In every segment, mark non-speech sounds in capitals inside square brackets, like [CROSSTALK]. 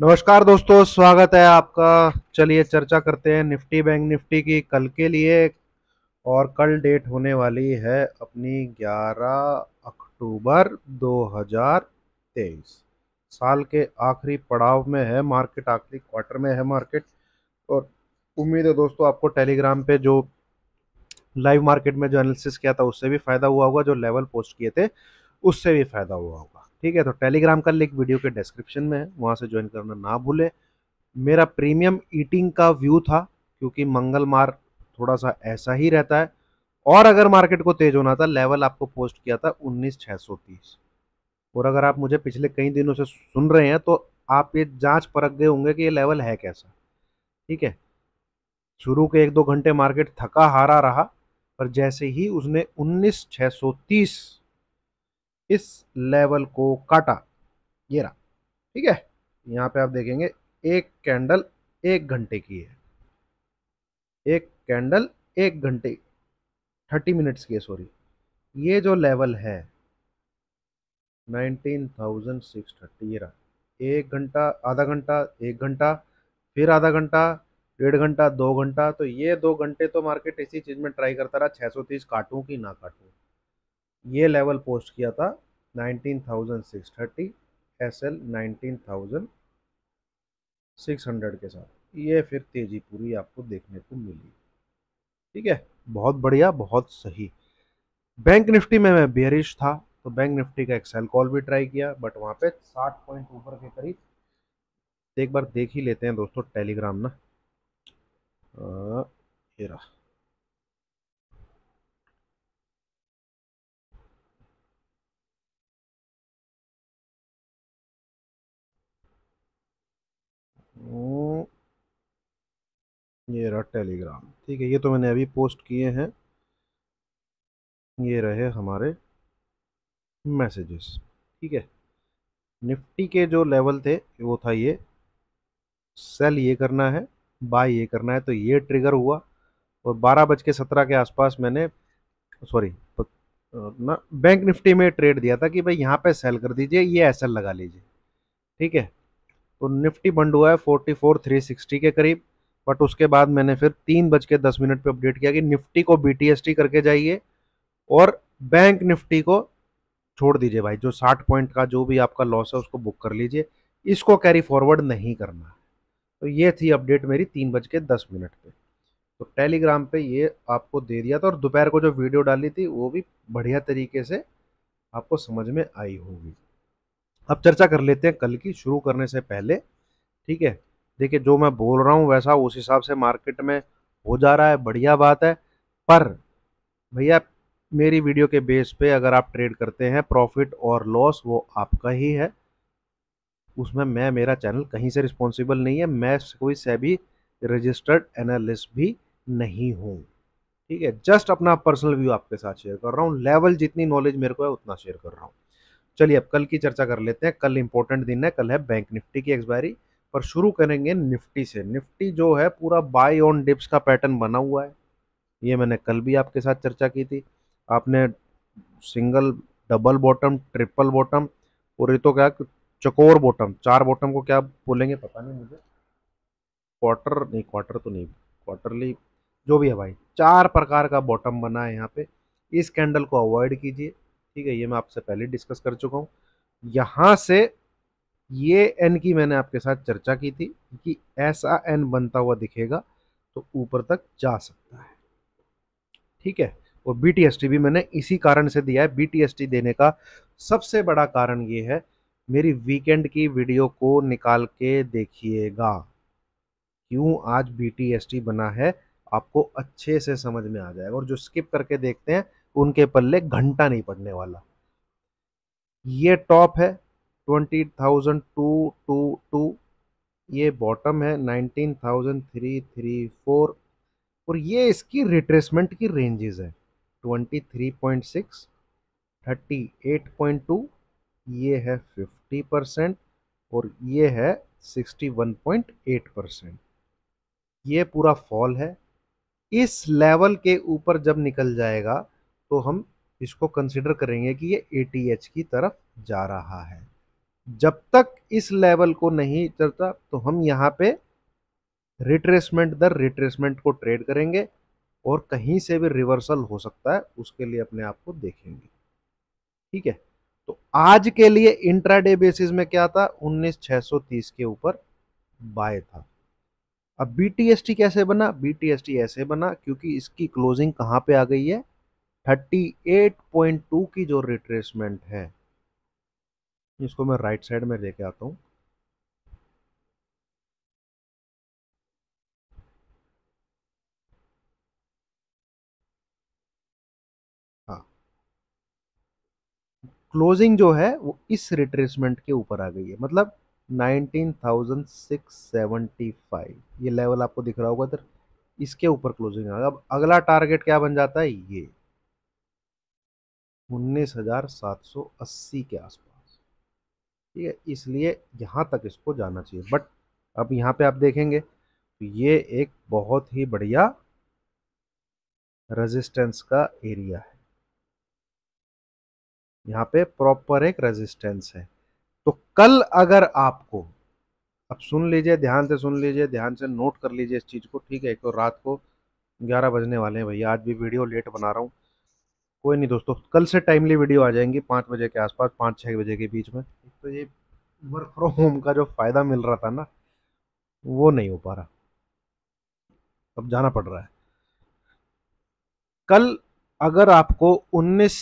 नमस्कार दोस्तों स्वागत है आपका चलिए चर्चा करते हैं निफ्टी बैंक निफ्टी की कल के लिए और कल डेट होने वाली है अपनी 11 अक्टूबर 2023 साल के आखिरी पड़ाव में है मार्केट आखिरी क्वार्टर में है मार्केट और उम्मीद है दोस्तों आपको टेलीग्राम पे जो लाइव मार्केट में जो एनालिसिस किया था उससे भी फ़ायदा हुआ होगा जो लेवल पोस्ट किए थे उससे भी फ़ायदा हुआ होगा ठीक है तो टेलीग्राम का लिंक वीडियो के डिस्क्रिप्शन में है वहाँ से ज्वाइन करना ना भूलें मेरा प्रीमियम ईटिंग का व्यू था क्योंकि मार थोड़ा सा ऐसा ही रहता है और अगर मार्केट को तेज होना था लेवल आपको पोस्ट किया था उन्नीस छः सौ तीस और अगर आप मुझे पिछले कई दिनों से सुन रहे हैं तो आप ये जांच परख गए होंगे कि ये लेवल है कैसा ठीक है शुरू के एक दो घंटे मार्केट थका हारा रहा पर जैसे ही उसने उन्नीस छः सौ तीस इस लेवल को काटा ये रहा ठीक है यहाँ पे आप देखेंगे एक कैंडल एक घंटे की है एक कैंडल एक घंटे थर्टी मिनट्स की है सॉरी ये जो लेवल है नाइनटीन थाउजेंड सिक्स थर्टी ये रहा एक घंटा आधा घंटा एक घंटा फिर आधा घंटा डेढ़ घंटा दो घंटा तो ये दो घंटे तो मार्केट इसी चीज़ में ट्राई करता रहा सौ तीस काटूँ कि ना काटूँ ये लेवल पोस्ट किया था 19,630 एसएल 19,600 के साथ ये फिर तेज़ी पूरी आपको देखने को मिली ठीक है बहुत बढ़िया बहुत सही बैंक निफ्टी में मैं बेरिश था तो बैंक निफ्टी का एक्सेल कॉल भी ट्राई किया बट वहाँ पे 60 पॉइंट ऊपर के करीब एक बार देख ही लेते हैं दोस्तों टेलीग्राम ना आ, ये रहा टेलीग्राम ठीक है ये तो मैंने अभी पोस्ट किए हैं ये रहे हमारे मैसेजेस ठीक है निफ्टी के जो लेवल थे वो था ये सेल ये करना है बाय ये करना है तो ये ट्रिगर हुआ और बारह बज के सत्रह के आसपास मैंने सॉरी ना बैंक निफ्टी में ट्रेड दिया था कि भाई यहाँ पे सेल कर दीजिए ये एसएल लगा लीजिए ठीक है तो निफ्टी बंद हुआ है फोर्टी फोर थ्री सिक्सटी के करीब बट उसके बाद मैंने फिर तीन बज के दस मिनट पर अपडेट किया कि निफ्टी को बी करके जाइए और बैंक निफ्टी को छोड़ दीजिए भाई जो साठ पॉइंट का जो भी आपका लॉस है उसको बुक कर लीजिए इसको कैरी फॉरवर्ड नहीं करना है तो ये थी अपडेट मेरी तीन बज के दस मिनट पर तो टेलीग्राम पे ये आपको दे दिया था और दोपहर को जो वीडियो डाली थी वो भी बढ़िया तरीके से आपको समझ में आई होगी अब चर्चा कर लेते हैं कल की शुरू करने से पहले ठीक है देखिए जो मैं बोल रहा हूँ वैसा उस हिसाब से मार्केट में हो जा रहा है बढ़िया बात है पर भैया मेरी वीडियो के बेस पे अगर आप ट्रेड करते हैं प्रॉफिट और लॉस वो आपका ही है उसमें मैं मेरा चैनल कहीं से रिस्पॉन्सिबल नहीं है मैं कोई से भी रजिस्टर्ड एनालिस्ट भी नहीं हूँ ठीक है जस्ट अपना पर्सनल व्यू आपके साथ शेयर कर रहा हूँ लेवल जितनी नॉलेज मेरे को है उतना शेयर कर रहा हूँ चलिए अब कल की चर्चा कर लेते हैं कल इंपॉर्टेंट दिन है कल है बैंक निफ्टी की एक्सपायरी पर शुरू करेंगे निफ्टी से निफ्टी जो है पूरा बाय ऑन डिप्स का पैटर्न बना हुआ है ये मैंने कल भी आपके साथ चर्चा की थी आपने single double bottom triple bottom और ये तो क्या चकोर बॉटम चार बॉटम को क्या बोलेंगे पता नहीं मुझे क्वार्टर नहीं क्वार्टर तो नहीं क्वार्टरली जो भी है भाई चार प्रकार का बॉटम बना है यहाँ पे इस कैंडल को अवॉइड कीजिए ठीक है ये मैं आपसे पहले डिस्कस कर चुका हूँ यहाँ से ये एन की मैंने आपके साथ चर्चा की थी कि ऐसा एन बनता हुआ दिखेगा तो ऊपर तक जा सकता है ठीक है और बी भी मैंने इसी कारण से दिया है बी देने का सबसे बड़ा कारण ये है मेरी वीकेंड की वीडियो को निकाल के देखिएगा क्यों आज बी बना है आपको अच्छे से समझ में आ जाएगा और जो स्किप करके देखते हैं उनके पल्ले घंटा नहीं पड़ने वाला ये टॉप है twenty thousand two two two ये बॉटम है nineteen thousand three three four और ये इसकी रिट्रेसमेंट की रेंजेस है twenty three point six thirty eight point two ये है फिफ्टी परसेंट और ये है sixty one point eight percent ये पूरा फॉल है इस लेवल के ऊपर जब निकल जाएगा तो हम इसको कंसिडर करेंगे कि ये ए की तरफ जा रहा है जब तक इस लेवल को नहीं चलता तो हम यहाँ पे रिट्रेसमेंट दर रिट्रेसमेंट को ट्रेड करेंगे और कहीं से भी रिवर्सल हो सकता है उसके लिए अपने आप को देखेंगे ठीक है तो आज के लिए इंट्राडे बेसिस में क्या था 19630 के ऊपर बाय था अब बी कैसे बना बी ऐसे बना क्योंकि इसकी क्लोजिंग कहाँ पे आ गई है 38.2 की जो रिट्रेसमेंट है इसको मैं राइट साइड में लेके आता हूँ क्लोजिंग हाँ। जो है वो इस रिट्रेसमेंट के ऊपर आ गई है मतलब 19,675 ये लेवल आपको दिख रहा होगा इधर इसके ऊपर क्लोजिंग आ अब अगला टारगेट क्या बन जाता है ये उन्नीस हज़ार सात सौ अस्सी के आसपास ठीक है इसलिए यहाँ तक इसको जाना चाहिए बट अब यहाँ पे आप देखेंगे तो ये एक बहुत ही बढ़िया रेजिस्टेंस का एरिया है यहाँ पे प्रॉपर एक रेजिस्टेंस है तो कल अगर आपको अब सुन लीजिए ध्यान से सुन लीजिए ध्यान से नोट कर लीजिए इस चीज़ को ठीक है एक तो रात को ग्यारह बजने वाले हैं भैया आज भी वीडियो लेट बना रहा हूँ कोई नहीं दोस्तों कल से टाइमली वीडियो आ जाएंगी पाँच बजे के आसपास पाँच छः बजे के बीच में तो ये वर्क फ्रॉम होम का जो फ़ायदा मिल रहा था ना वो नहीं हो पा रहा अब जाना पड़ रहा है कल अगर आपको उन्नीस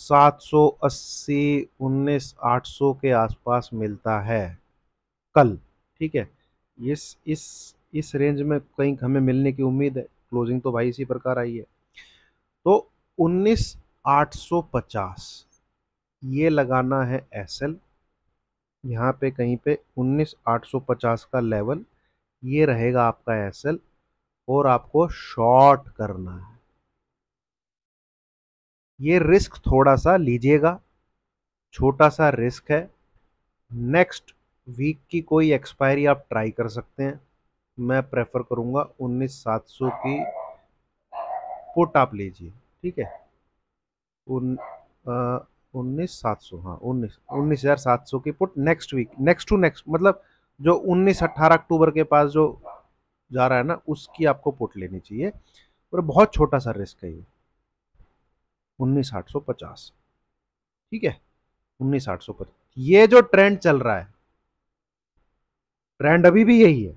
सात सौ अस्सी उन्नीस आठ सौ के आसपास मिलता है कल ठीक है इस इस इस रेंज में कहीं हमें मिलने की उम्मीद है क्लोजिंग तो भाई इसी प्रकार आई है तो 19850 ये लगाना है एस एल यहाँ पे कहीं पे 19850 का लेवल ये रहेगा आपका एस एल और आपको शॉर्ट करना है ये रिस्क थोड़ा सा लीजिएगा छोटा सा रिस्क है नेक्स्ट वीक की कोई एक्सपायरी आप ट्राई कर सकते हैं मैं प्रेफर करूँगा उन्नीस सात सौ की पुट आप लीजिए ठीक है उन्नीस सात सौ हाँ उन्नीस उन्नीस हज़ार सात सौ की put next week next to next मतलब जो उन्नीस अट्ठारह अक्टूबर के पास जो जा रहा है ना उसकी आपको पुट लेनी चाहिए और बहुत छोटा सा रिस्क है ये उन्नीस आठ सौ पचास ठीक है उन्नीस आठ सौ पचास ये जो ट्रेंड चल रहा है ट्रेंड अभी भी यही है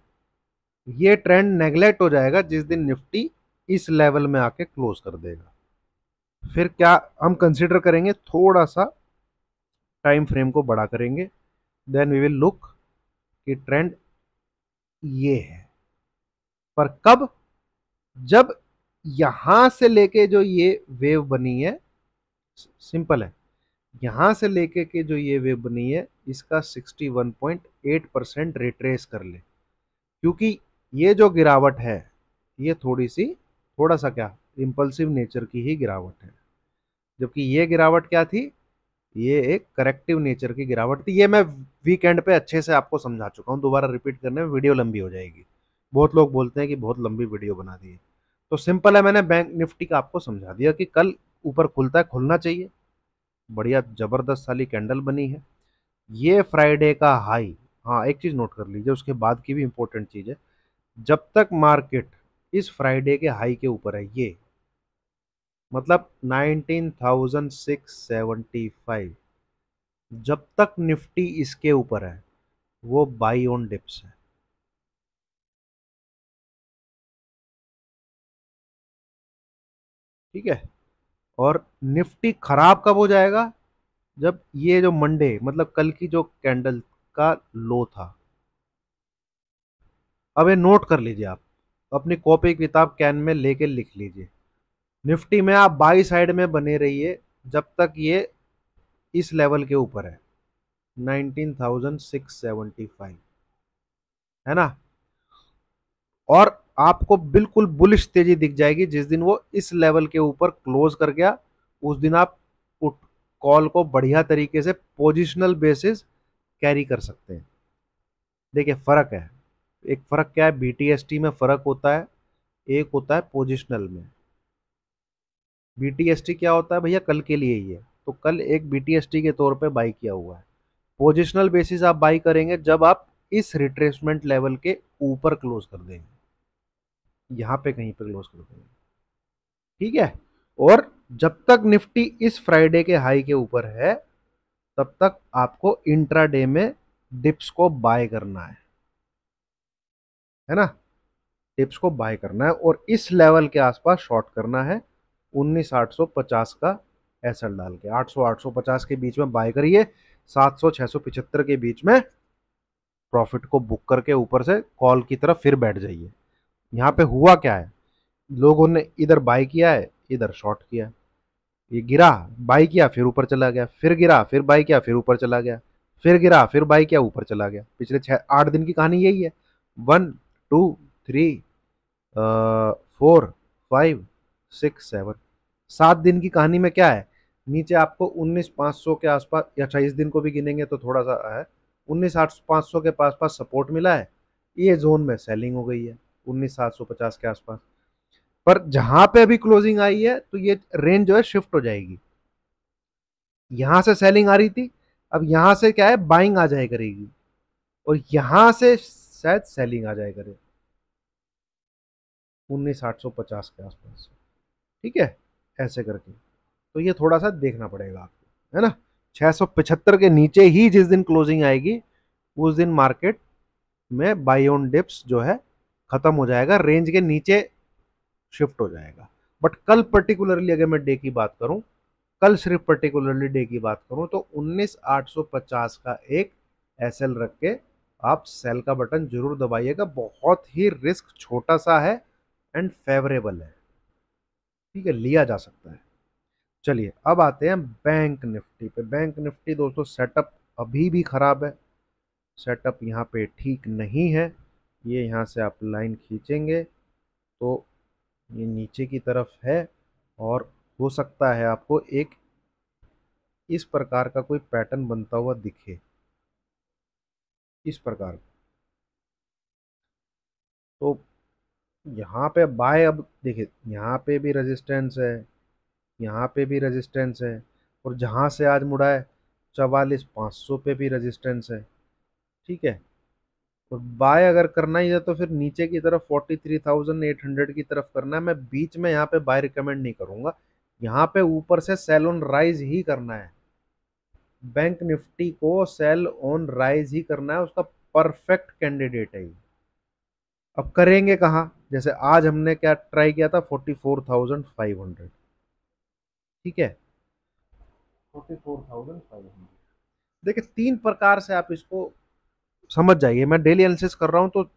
ये ट्रेंड नेग्लेक्ट हो जाएगा जिस दिन निफ्टी इस लेवल में आके क्लोज कर देगा फिर क्या हम कंसिडर करेंगे थोड़ा सा टाइम फ्रेम को बड़ा करेंगे देन वी विल लुक कि ट्रेंड ये है पर कब जब यहां से लेके जो ये वेव बनी है सिंपल है यहां से लेके के जो ये वेव बनी है इसका 61.8 परसेंट रिट्रेस कर ले क्योंकि ये जो गिरावट है ये थोड़ी सी थोड़ा सा क्या इम्पल्सिव नेचर की ही गिरावट है जबकि ये गिरावट क्या थी ये एक करेक्टिव नेचर की गिरावट थी ये मैं वीकेंड पे अच्छे से आपको समझा चुका हूँ दोबारा रिपीट करने में वीडियो लंबी हो जाएगी बहुत लोग बोलते हैं कि बहुत लंबी वीडियो बना दी है तो सिंपल है मैंने बैंक निफ्टी का आपको समझा दिया कि कल ऊपर खुलता है खुलना चाहिए बढ़िया ज़बरदस्त साली कैंडल बनी है ये फ्राइडे का हाई हाँ एक चीज़ नोट कर लीजिए उसके बाद की भी इम्पोर्टेंट चीज़ है जब तक मार्केट इस फ्राइडे के हाई के ऊपर है ये मतलब 19,675 जब तक निफ्टी इसके ऊपर है वो बाई ऑन डिप्स है ठीक है और निफ्टी खराब कब हो जाएगा जब ये जो मंडे मतलब कल की जो कैंडल का लो था अब ये नोट कर लीजिए आप तो अपनी कॉपी किताब कैन में लेके लिख लीजिए निफ्टी में आप बाई साइड में बने रहिए जब तक ये इस लेवल के ऊपर है 19,675 है ना और आपको बिल्कुल बुलिश तेजी दिख जाएगी जिस दिन वो इस लेवल के ऊपर क्लोज कर गया उस दिन आप पुट कॉल को बढ़िया तरीके से पोजिशनल बेसिस कैरी कर सकते हैं देखिए फ़र्क है एक फ़र्क क्या है बी में फ़र्क होता है एक होता है पोजिशनल में बी क्या होता है भैया कल के लिए ही है तो कल एक बी के तौर पर बाई किया हुआ है पोजिशनल बेसिस आप बाई करेंगे जब आप इस रिट्रेसमेंट लेवल के ऊपर क्लोज कर देंगे यहाँ पे कहीं पे क्लोज कर देंगे ठीक है और जब तक निफ्टी इस फ्राइडे के हाई के ऊपर है तब तक आपको इंट्राडे में डिप्स को बाय करना है है ना टिप्स को बाय करना है और इस लेवल के आसपास शॉर्ट करना है उन्नीस आठ सौ पचास का एसल डाल के आठ सौ आठ सौ पचास के बीच में बाय करिए सात सौ छः सौ पिचहत्तर के बीच में प्रॉफिट को बुक करके ऊपर से कॉल की तरफ फिर बैठ जाइए यहाँ पे हुआ क्या है लोगों ने इधर बाय किया है इधर शॉर्ट किया है ये गिरा बाई किया फिर ऊपर चला गया फिर गिरा फिर बाई किया फिर ऊपर चला गया फिर गिरा फिर बाई किया ऊपर चला गया पिछले छः आठ दिन की कहानी यही है one two three four five six seven सात दिन की कहानी में क्या है नीचे आपको उन्नीस पाँच सौ के आसपास या अट्ठाईस दिन को भी गिनेंगे तो थोड़ा सा है उन्नीस आठ पाँच सौ के पास पास सपोर्ट मिला है ये जोन में सेलिंग हो गई है उन्नीस सात सौ पचास के आसपास पर जहाँ पे अभी क्लोजिंग आई है तो ये रेंज जो है शिफ्ट हो जाएगी यहाँ से सेलिंग आ रही थी अब यहाँ से क्या है बाइंग आ जाए करेगी और यहाँ से शायद सेलिंग आ जाए करेगी उन्नीस आठ सौ पचास के आसपास ठीक है ऐसे करके तो ये थोड़ा सा देखना पड़ेगा आपको है ना छः सौ पचहत्तर के नीचे ही जिस दिन क्लोजिंग आएगी उस दिन मार्केट में बाई ऑन डिप्स जो है ख़त्म हो जाएगा रेंज के नीचे शिफ्ट हो जाएगा बट कल पर्टिकुलरली अगर मैं डे की बात करूं कल सिर्फ पर्टिकुलरली डे की बात करूं तो 19850 का एक एस रख के आप सेल का बटन जरूर दबाइएगा बहुत ही रिस्क छोटा सा है एंड फेवरेबल है ठीक है लिया जा सकता है चलिए अब आते हैं बैंक निफ्टी पे बैंक निफ्टी दोस्तों सेटअप अभी भी ख़राब है सेटअप यहाँ पे ठीक नहीं है ये यहाँ से आप लाइन खींचेंगे तो ये नीचे की तरफ है और हो सकता है आपको एक इस प्रकार का कोई पैटर्न बनता हुआ दिखे इस प्रकार तो यहाँ पे बाय अब देखिए यहाँ पे भी रेजिस्टेंस है यहाँ पे भी रेजिस्टेंस है और जहाँ से आज मुड़ा है चवालीस पाँच सौ पे भी रेजिस्टेंस है ठीक है और बाय अगर करना ही है तो फिर नीचे की तरफ forty three thousand eight hundred की तरफ करना है मैं बीच में यहाँ पे बाय रिकमेंड नहीं करूँगा यहाँ पे ऊपर से सेल ऑन राइज ही करना है बैंक निफ्टी को सेल ऑन राइज ही करना है उसका परफेक्ट कैंडिडेट है ये अब करेंगे कहाँ जैसे आज हमने क्या ट्राई किया था forty four thousand five hundred ठीक है forty four thousand five hundred देखिए तीन प्रकार से आप इसको समझ जाइए मैं डेली एनालिसिस कर रहा हूँ तो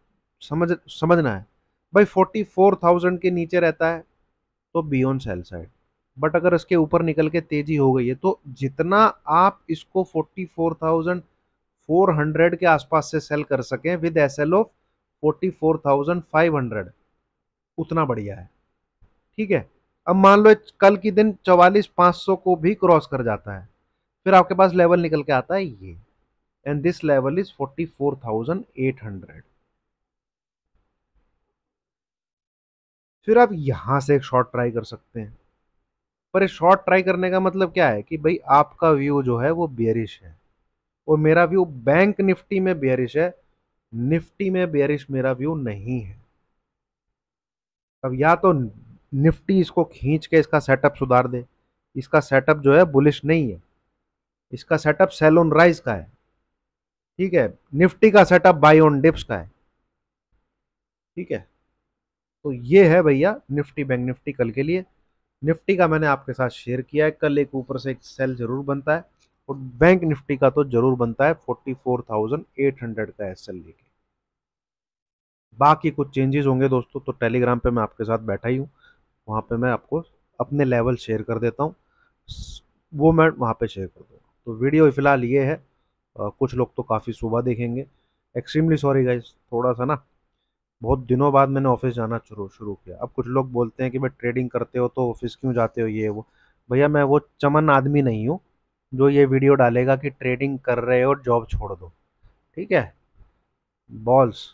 समझ समझना है भाई फोर्टी फोर थाउजेंड के नीचे रहता है तो बियॉन्ड सेल साइड बट अगर इसके ऊपर निकल के तेजी हो गई है तो जितना आप इसको forty four thousand four hundred के आसपास से सेल कर सकें with S L of forty four thousand five hundred उतना बढ़िया है ठीक है अब मान लो कल की दिन चवालीस पाँच सौ को भी क्रॉस कर जाता है फिर आपके पास लेवल निकल के आता है ये and this level is forty four thousand eight hundred फिर आप यहां से एक शॉर्ट ट्राई कर सकते हैं पर शॉर्ट ट्राई करने का मतलब क्या है कि भाई आपका व्यू जो है वो बेरिश है और मेरा व्यू बैंक निफ्टी में बेरिश है निफ्टी में बेरिश मेरा व्यू नहीं है अब या तो निफ्टी इसको खींच के इसका सेटअप सुधार दे इसका सेटअप जो है बुलिश नहीं है इसका सेटअप सेल ऑन राइज का है ठीक है निफ्टी का सेटअप बाई ऑन डिप्स का है ठीक है तो ये है भैया निफ्टी बैंक निफ्टी कल के लिए निफ्टी का मैंने आपके साथ शेयर किया है कल एक ऊपर से एक सेल ज़रूर बनता है और बैंक निफ्टी का तो जरूर बनता है 44,800 का एस एल लेके बाकी कुछ चेंजेस होंगे दोस्तों तो टेलीग्राम पे मैं आपके साथ बैठा ही हूँ वहाँ पे मैं आपको अपने लेवल शेयर कर देता हूँ वो मैं वहाँ पे शेयर कर दूँगा तो वीडियो फ़िलहाल ये है आ, कुछ लोग तो काफ़ी सुबह देखेंगे एक्सट्रीमली सॉरी गाइज थोड़ा सा ना बहुत दिनों बाद मैंने ऑफिस जाना शुरू शुरू किया अब कुछ लोग बोलते हैं कि भाई ट्रेडिंग करते हो तो ऑफिस क्यों जाते हो ये वो भैया मैं वो चमन आदमी नहीं हूँ जो ये वीडियो डालेगा कि ट्रेडिंग कर रहे हो और जॉब छोड़ दो ठीक है बॉल्स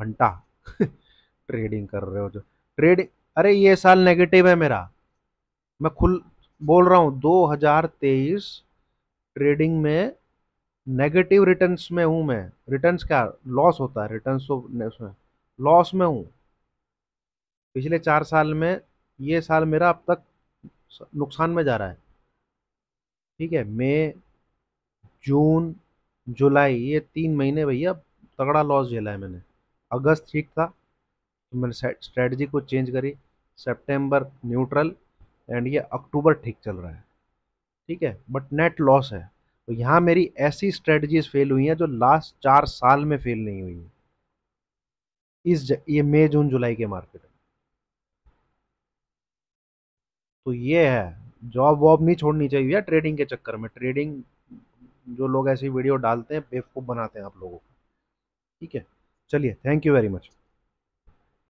घंटा [LAUGHS] ट्रेडिंग कर रहे हो जो ट्रेडिंग अरे ये साल नेगेटिव है मेरा मैं खुल बोल रहा हूँ 2023 ट्रेडिंग में नेगेटिव रिटर्न्स में हूँ मैं रिटर्न्स क्या लॉस होता है रिटर्न्स तो उसमें लॉस में हूँ पिछले चार साल में ये साल मेरा अब तक नुकसान में जा रहा है ठीक है मई जून जुलाई ये तीन महीने भैया तगड़ा लॉस झेला है मैंने अगस्त ठीक था तो मैंने स्ट्रेटजी को चेंज करी सितंबर न्यूट्रल एंड ये अक्टूबर ठीक चल रहा है ठीक है बट नेट लॉस है तो यहाँ मेरी ऐसी स्ट्रेटजीज फेल हुई हैं जो लास्ट चार साल में फेल नहीं हुई हैं इस ज, ये मई जून जुलाई के मार्केट में तो ये है जॉब वॉब नहीं छोड़नी चाहिए या ट्रेडिंग के चक्कर में ट्रेडिंग जो लोग ऐसी वीडियो डालते हैं बेवकूफ़ बनाते हैं आप लोगों को ठीक है चलिए थैंक यू वेरी मच